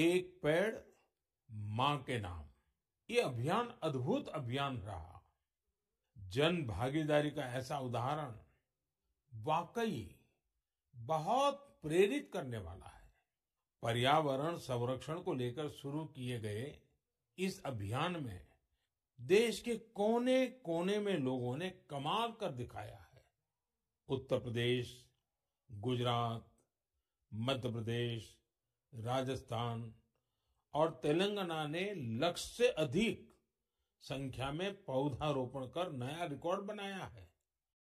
एक पेड़ मां के नाम ये अभियान अद्भुत अभियान रहा जन भागीदारी का ऐसा उदाहरण वाकई बहुत प्रेरित करने वाला है पर्यावरण संरक्षण को लेकर शुरू किए गए इस अभियान में देश के कोने कोने में लोगों ने कमाल कर दिखाया है उत्तर प्रदेश गुजरात मध्य प्रदेश राजस्थान और तेलंगाना ने लक्ष्य से अधिक संख्या में पौधारोपण कर नया रिकॉर्ड बनाया है